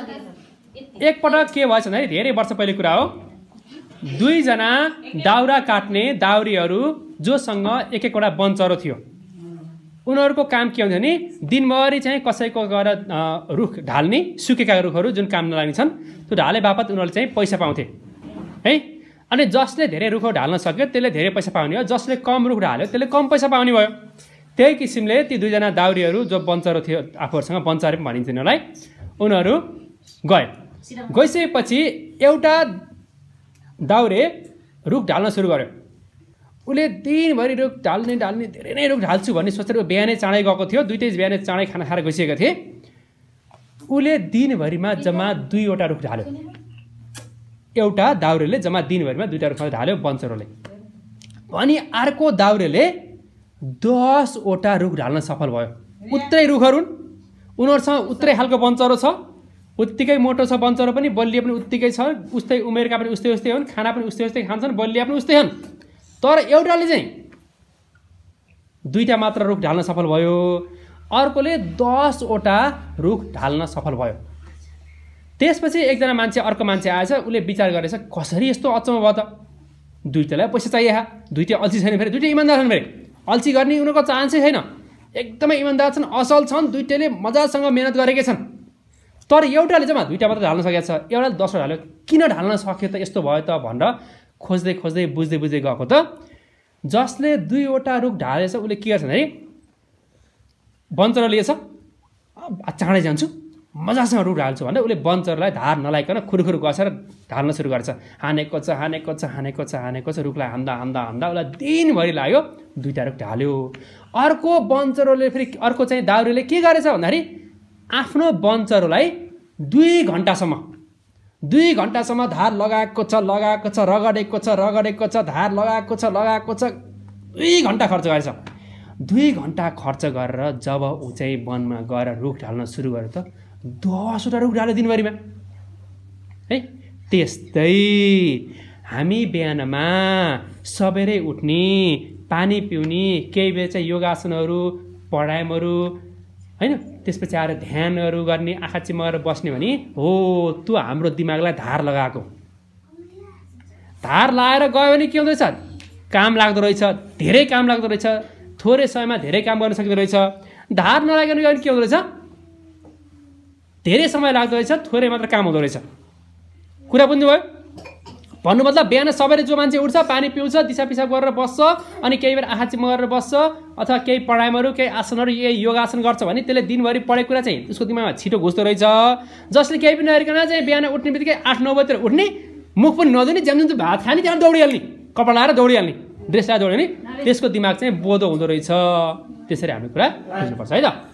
एकपटक के भएछ भन्दाखेरि धेरै वर्ष पहिले कुरा हो दुईजना दाउरा काट्ने दाउरीहरू जोसँग एक एकवटा बन्चरो थियो उनीहरूको काम के हुन्थ्यो भने दिनभरि चाहिँ कसैको गएर रुख ढाल्ने सुकेका रुखहरू जुन काम नलाग्ने छन् त्यो ढाले बापत उनीहरूले चाहिँ पैसा पाउँथे है अनि जसले धेरै रुखहरू ढाल्न सक्यो त्यसले धेरै पैसा पाउने हो जसले कम रुख ढाल्यो त्यसले कम पैसा पाउने भयो त्यही किसिमले ती दुईजना दाउरीहरू जो बन्चरो थियो आफूहरूसँग बन्चरे पनि भनिन्थ्यो उनीहरूलाई उनीहरू गए गइसकेपछि एउटा दाउरे रुख ढाल्न सुरु गर्यो उसले दिनभरि रुख ढाल्ने ढाल्ने धेरै नै रुख ढाल्छु भन्ने सोचेर बिहानै चाँडै गएको थियो दुइटै बिहानै चाँडै खाना खाएर गइसकेको थिएँ उसले दिनभरिमा जम्मा दुईवटा रुख ढाल्यो एउटा दाउरेले जम्मा दिनभरिमा दुईवटा रुख ढाल्यो बन्चरोले अनि अर्को दाउरेले दसवटा रुख ढाल्न सफल भयो उत्रै रुखहरू हुन् उनीहरूसँग उत्रै खालको बन्चरो छ उत्तिकै मोटो छ बन्चरो पनि बलियो पनि उत्तिकै छ उस्तै उमेरका पनि उस्तै उस्तै हुन् खाना पनि उस्तै उस्तै खान्छन् बलिया पनि उस्तै हुन् तर एउटाले चाहिँ दुईवटा मात्र रुख ढाल्न सफल भयो अर्कोले दसवटा रुख ढाल्न सफल भयो त्यसपछि एकजना मान्छे अर्को मान्छे आएछ उसले विचार गरेछ कसरी यस्तो अचम्म भयो त दुइटालाई पैसा चाहियो दुइटै अल्छी छैन फेरि दुइटै इमान्दार छन् फेरि अल्छी गर्ने उनीहरूको चान्सै छैन एकदमै इमान्दार छन् असल छन् दुइटैले मजासँग मिहिनेत गरेकै छन् तर एउटाले जम्मा दुइटा मात्र ढाल्न सकेको छ एउटाले दसवटा ढाल्यो किन ढाल्न सक्यो त यस्तो भयो त भनेर खोज्दै खोज्दै बुझ्दै बुझ्दै गएको त जसले दुईवटा रुख ढालेछ उसले के गर्छ भन्दाखेरि बन्चर लिएछ चाँडै जान्छु मजासँग रुख ढाल्छु भनेर उसले बञ्चरलाई धार नलाइकन खुरखुर कसेर ढाल्न सुरु गर्छ हानेको छ हानेको छ हानेको छ हानेको छ रुखलाई हान्दा हान्दा हान्दा उसलाई दिनभरि लाग्यो दुइटा रुख ढाल्यो अर्को बन्चरले फेरि अर्को चाहिँ दाउरेले के गरेछ भन्दाखेरि आफ्नो बन्चरलाई दुई घन्टासम्म दुई घन्टासम्म धार लगाएको छ लगाएको छ रगडेको छ रगडेको छ धार लगाएको छ लगाएको छ दुई घन्टा खर्च गरेछ दुई घन्टा खर्च गरेर जब ऊ चाहिँ वनमा गएर रुख ढाल्न सुरु गर्यो त दसवटा रुख ढाल्यो दिनभरिमा है त्यस्तै हामी बिहानमा सबेरै उठ्ने पानी पिउने केही बेर चाहिँ योगासनहरू प्राणायामहरू होइन त्यसपछि आएर ध्यानहरू गर्ने आँखा चिमाएर बस्ने भने हो त्यो हाम्रो दिमागलाई धार लगाएको धार लगाएर गयो भने के हुँदैछ काम लाग्दो रहेछ धेरै काम लाग्दो रहेछ थोरै समयमा धेरै काम गर्न सकिँदो रहेछ धार नलागेर गयो भने के हुँदो रहेछ धेरै समय लाग्दो रहेछ थोरै मात्र काम हुँदो रहेछ कुरा बुझ्नुभयो भन्नु मतलब बिहान सबैले जो मान्छे उठ्छ पानी पिउँछ दिसा पिसाब गरेर बस्छ अनि केही बेर आँखा चिम्मा गरेर बस्छ अथवा केही प्राणायामहरू केही आसनहरू यही योगासन गर्छ भने त्यसले दिनभरि पढेको कुरा चाहिँ उसको दिमागमा छिटो घुस्दो रहेछ जसले केही पनि नगरिकन चाहिँ बिहान उठ्ने बित्तिकै आठ नौ बजीतिर उठ्ने मुख पनि नधुने ज्यान जुन भात खाने त्यहाँ दौडिहाल्ने कपडा लाएर दौडिहाल्ने ड्रेस लाएर दौड्यो भने त्यसको दिमाग चाहिँ बोधो हुँदो रहेछ त्यसरी हामी कुरा बुझ्नुपर्छ है त